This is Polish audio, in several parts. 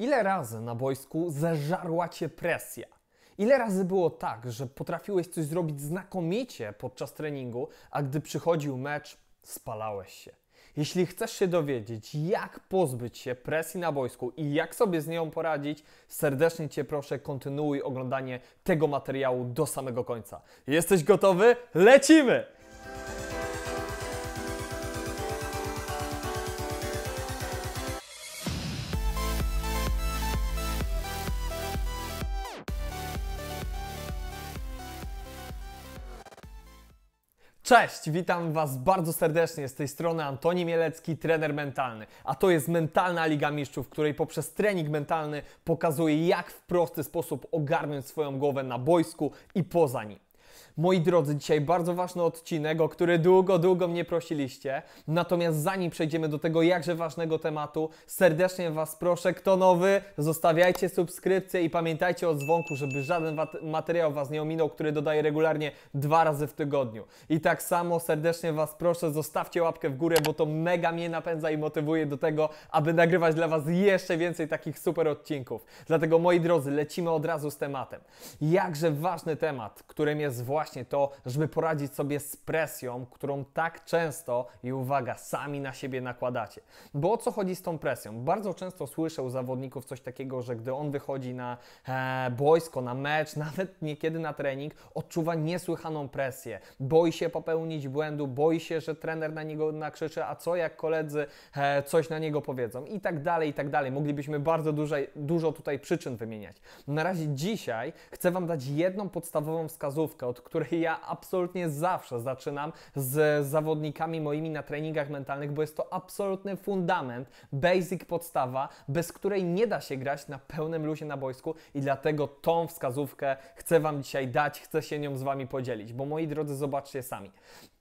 Ile razy na boisku zażarła cię presja? Ile razy było tak, że potrafiłeś coś zrobić znakomicie podczas treningu, a gdy przychodził mecz, spalałeś się? Jeśli chcesz się dowiedzieć, jak pozbyć się presji na boisku i jak sobie z nią poradzić, serdecznie Cię proszę, kontynuuj oglądanie tego materiału do samego końca. Jesteś gotowy? Lecimy! Cześć, witam Was bardzo serdecznie. Z tej strony Antoni Mielecki, trener mentalny. A to jest Mentalna Liga Mistrzów, której poprzez trening mentalny pokazuje, jak w prosty sposób ogarnąć swoją głowę na boisku i poza nim. Moi drodzy, dzisiaj bardzo ważny odcinek, o który długo, długo mnie prosiliście. Natomiast zanim przejdziemy do tego jakże ważnego tematu, serdecznie Was proszę, kto nowy, zostawiajcie subskrypcję i pamiętajcie o dzwonku, żeby żaden materiał Was nie ominął, który dodaję regularnie dwa razy w tygodniu. I tak samo serdecznie Was proszę, zostawcie łapkę w górę, bo to mega mnie napędza i motywuje do tego, aby nagrywać dla Was jeszcze więcej takich super odcinków. Dlatego moi drodzy, lecimy od razu z tematem. Jakże ważny temat, którym jest właśnie to, żeby poradzić sobie z presją, którą tak często i uwaga, sami na siebie nakładacie. Bo o co chodzi z tą presją? Bardzo często słyszę u zawodników coś takiego, że gdy on wychodzi na e, boisko, na mecz, nawet niekiedy na trening, odczuwa niesłychaną presję. Boi się popełnić błędu, boi się, że trener na niego nakrzyczy, a co jak koledzy e, coś na niego powiedzą i tak dalej, i tak dalej. Moglibyśmy bardzo dużo, dużo tutaj przyczyn wymieniać. Na razie dzisiaj chcę Wam dać jedną podstawową wskazówkę, od której ja absolutnie zawsze zaczynam z zawodnikami moimi na treningach mentalnych, bo jest to absolutny fundament, basic podstawa, bez której nie da się grać na pełnym luzie na boisku i dlatego tą wskazówkę chcę Wam dzisiaj dać, chcę się nią z Wami podzielić, bo moi drodzy, zobaczcie sami.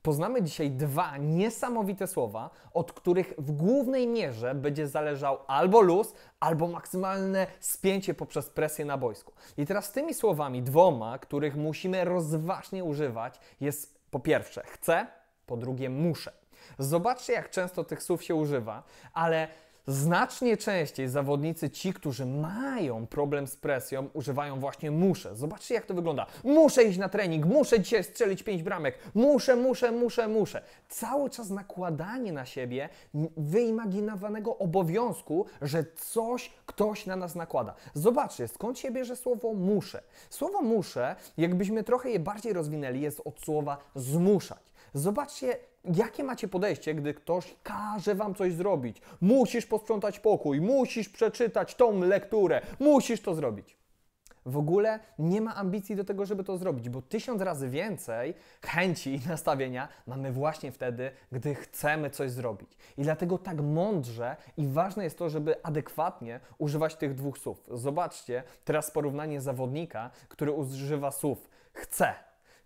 Poznamy dzisiaj dwa niesamowite słowa, od których w głównej mierze będzie zależał albo luz, albo maksymalne spięcie poprzez presję na boisku. I teraz tymi słowami dwoma, których musimy rozważnie używać, jest po pierwsze chcę, po drugie muszę. Zobaczcie, jak często tych słów się używa, ale Znacznie częściej zawodnicy, ci, którzy mają problem z presją, używają właśnie muszę. Zobaczcie, jak to wygląda. Muszę iść na trening, muszę dzisiaj strzelić pięć bramek, muszę, muszę, muszę, muszę. Cały czas nakładanie na siebie wyimaginowanego obowiązku, że coś ktoś na nas nakłada. Zobaczcie, skąd się bierze słowo muszę. Słowo muszę, jakbyśmy trochę je bardziej rozwinęli, jest od słowa zmuszać. Zobaczcie, jakie macie podejście, gdy ktoś każe Wam coś zrobić? Musisz posprzątać pokój, musisz przeczytać tą lekturę, musisz to zrobić. W ogóle nie ma ambicji do tego, żeby to zrobić, bo tysiąc razy więcej chęci i nastawienia mamy właśnie wtedy, gdy chcemy coś zrobić. I dlatego tak mądrze i ważne jest to, żeby adekwatnie używać tych dwóch słów. Zobaczcie teraz porównanie zawodnika, który używa słów chce.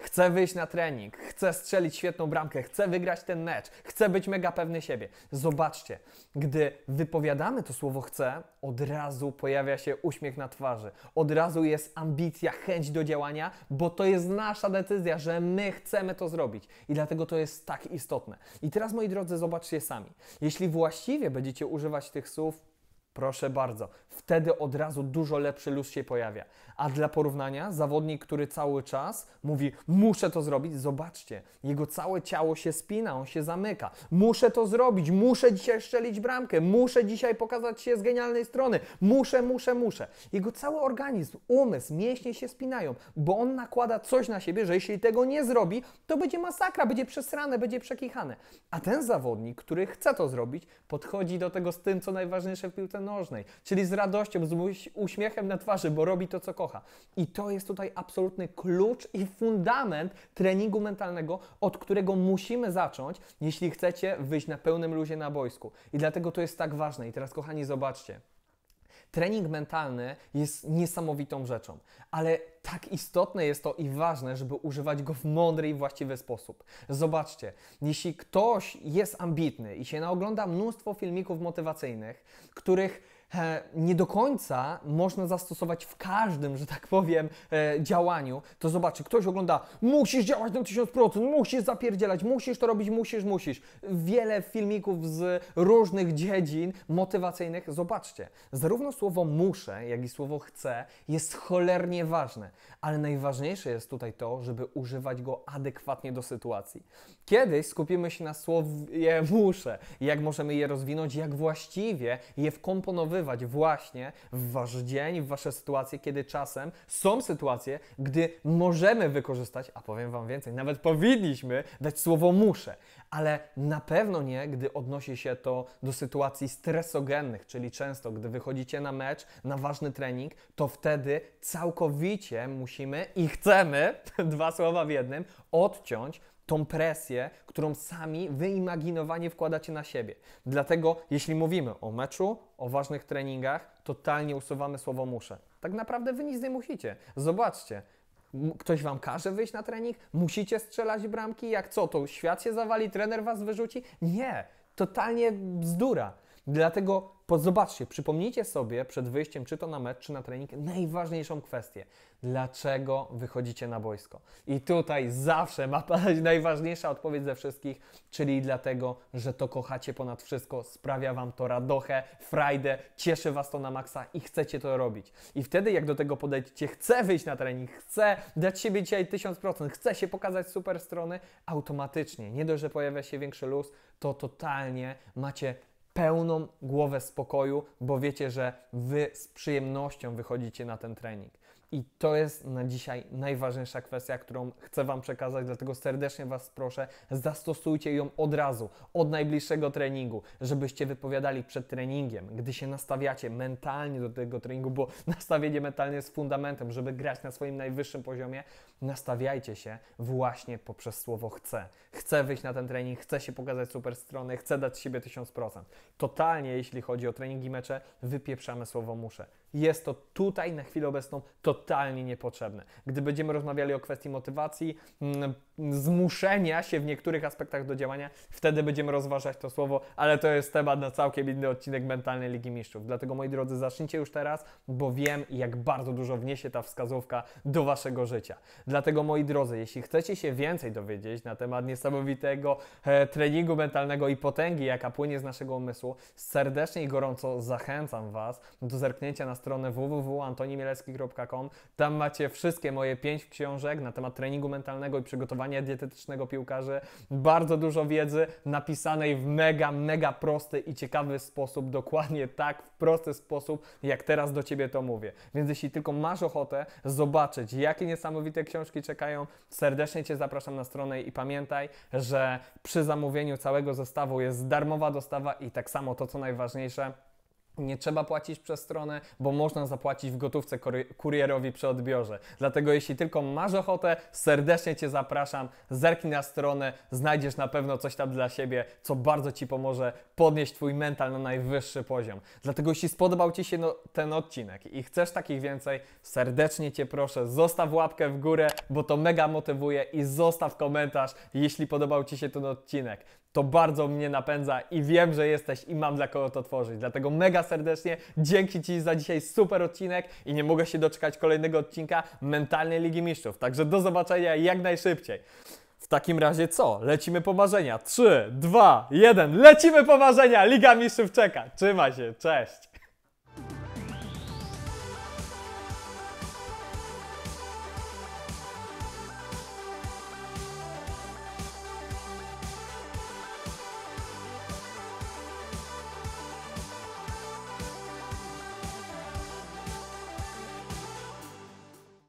Chcę wyjść na trening, chcę strzelić świetną bramkę, chcę wygrać ten mecz, chcę być mega pewny siebie. Zobaczcie, gdy wypowiadamy to słowo chcę, od razu pojawia się uśmiech na twarzy, od razu jest ambicja, chęć do działania, bo to jest nasza decyzja, że my chcemy to zrobić i dlatego to jest tak istotne. I teraz moi drodzy, zobaczcie sami. Jeśli właściwie będziecie używać tych słów, Proszę bardzo, wtedy od razu dużo lepszy luz się pojawia. A dla porównania, zawodnik, który cały czas mówi, muszę to zrobić, zobaczcie, jego całe ciało się spina, on się zamyka. Muszę to zrobić, muszę dzisiaj szczelić bramkę, muszę dzisiaj pokazać się z genialnej strony, muszę, muszę, muszę. Jego cały organizm, umysł, mięśnie się spinają, bo on nakłada coś na siebie, że jeśli tego nie zrobi, to będzie masakra, będzie przesrane, będzie przekichane. A ten zawodnik, który chce to zrobić, podchodzi do tego z tym, co najważniejsze w piłce nożnej, czyli z radością, z uśmiechem na twarzy, bo robi to, co kocha. I to jest tutaj absolutny klucz i fundament treningu mentalnego, od którego musimy zacząć, jeśli chcecie wyjść na pełnym luzie na boisku. I dlatego to jest tak ważne. I teraz, kochani, zobaczcie. Trening mentalny jest niesamowitą rzeczą, ale tak istotne jest to i ważne, żeby używać go w mądry i właściwy sposób. Zobaczcie, jeśli ktoś jest ambitny i się naogląda mnóstwo filmików motywacyjnych, których E, nie do końca można zastosować w każdym, że tak powiem, e, działaniu. To zobaczy, ktoś ogląda, musisz działać na 1000%, musisz zapierdzielać, musisz to robić, musisz, musisz. Wiele filmików z różnych dziedzin motywacyjnych. Zobaczcie, zarówno słowo muszę, jak i słowo chcę jest cholernie ważne, ale najważniejsze jest tutaj to, żeby używać go adekwatnie do sytuacji. Kiedyś skupimy się na słowie muszę, jak możemy je rozwinąć, jak właściwie je wkomponowywać właśnie w wasz dzień, w wasze sytuacje, kiedy czasem są sytuacje, gdy możemy wykorzystać, a powiem wam więcej, nawet powinniśmy dać słowo muszę, ale na pewno nie, gdy odnosi się to do sytuacji stresogennych, czyli często, gdy wychodzicie na mecz, na ważny trening, to wtedy całkowicie musimy i chcemy, dwa słowa w jednym, odciąć tą presję, którą sami wyimaginowanie wkładacie na siebie. Dlatego, jeśli mówimy o meczu, o ważnych treningach, totalnie usuwamy słowo muszę. Tak naprawdę wy nic nie musicie. Zobaczcie, ktoś wam każe wyjść na trening, musicie strzelać bramki, jak co, to świat się zawali, trener was wyrzuci? Nie, totalnie bzdura. Dlatego zobaczcie, przypomnijcie sobie przed wyjściem, czy to na mecz, czy na trening, najważniejszą kwestię. Dlaczego wychodzicie na boisko? I tutaj zawsze ma padać najważniejsza odpowiedź ze wszystkich, czyli dlatego, że to kochacie ponad wszystko, sprawia Wam to radochę, frajdę, cieszy Was to na maksa i chcecie to robić. I wtedy, jak do tego podejdziecie, chce wyjść na trening, chce dać siebie dzisiaj 1000%, chce się pokazać super strony, automatycznie, nie dość, że pojawia się większy luz, to totalnie macie pełną głowę spokoju, bo wiecie, że wy z przyjemnością wychodzicie na ten trening. I to jest na dzisiaj najważniejsza kwestia, którą chcę Wam przekazać, dlatego serdecznie Was proszę, zastosujcie ją od razu, od najbliższego treningu, żebyście wypowiadali przed treningiem, gdy się nastawiacie mentalnie do tego treningu, bo nastawienie mentalne jest fundamentem, żeby grać na swoim najwyższym poziomie. Nastawiajcie się właśnie poprzez słowo chcę. Chcę wyjść na ten trening, chcę się pokazać super strony, chcę dać siebie 1000%. Totalnie, jeśli chodzi o treningi mecze, wypieprzamy słowo muszę jest to tutaj na chwilę obecną totalnie niepotrzebne. Gdy będziemy rozmawiali o kwestii motywacji, mm, zmuszenia się w niektórych aspektach do działania, wtedy będziemy rozważać to słowo, ale to jest temat na całkiem inny odcinek Mentalnej Ligi Mistrzów. Dlatego moi drodzy, zacznijcie już teraz, bo wiem jak bardzo dużo wniesie ta wskazówka do Waszego życia. Dlatego moi drodzy, jeśli chcecie się więcej dowiedzieć na temat niesamowitego e, treningu mentalnego i potęgi, jaka płynie z naszego umysłu, serdecznie i gorąco zachęcam Was do zerknięcia na stronę www.antonimielewski.com. Tam macie wszystkie moje pięć książek na temat treningu mentalnego i przygotowania dietetycznego piłkarzy. Bardzo dużo wiedzy napisanej w mega, mega prosty i ciekawy sposób, dokładnie tak, w prosty sposób, jak teraz do Ciebie to mówię. Więc jeśli tylko masz ochotę zobaczyć, jakie niesamowite książki czekają, serdecznie Cię zapraszam na stronę i pamiętaj, że przy zamówieniu całego zestawu jest darmowa dostawa i tak samo to, co najważniejsze, nie trzeba płacić przez stronę, bo można zapłacić w gotówce kurierowi przy odbiorze. Dlatego jeśli tylko masz ochotę, serdecznie Cię zapraszam, zerknij na stronę, znajdziesz na pewno coś tam dla siebie, co bardzo Ci pomoże podnieść Twój mental na najwyższy poziom. Dlatego jeśli spodobał Ci się no, ten odcinek i chcesz takich więcej, serdecznie Cię proszę, zostaw łapkę w górę, bo to mega motywuje i zostaw komentarz, jeśli podobał Ci się ten odcinek to bardzo mnie napędza i wiem, że jesteś i mam dla kogo to tworzyć. Dlatego mega serdecznie dzięki Ci za dzisiaj super odcinek i nie mogę się doczekać kolejnego odcinka Mentalnej Ligi Mistrzów. Także do zobaczenia jak najszybciej. W takim razie co? Lecimy po marzenia. 3, 2, 1. Lecimy po marzenia! Liga Mistrzów czeka. Trzymaj się. Cześć.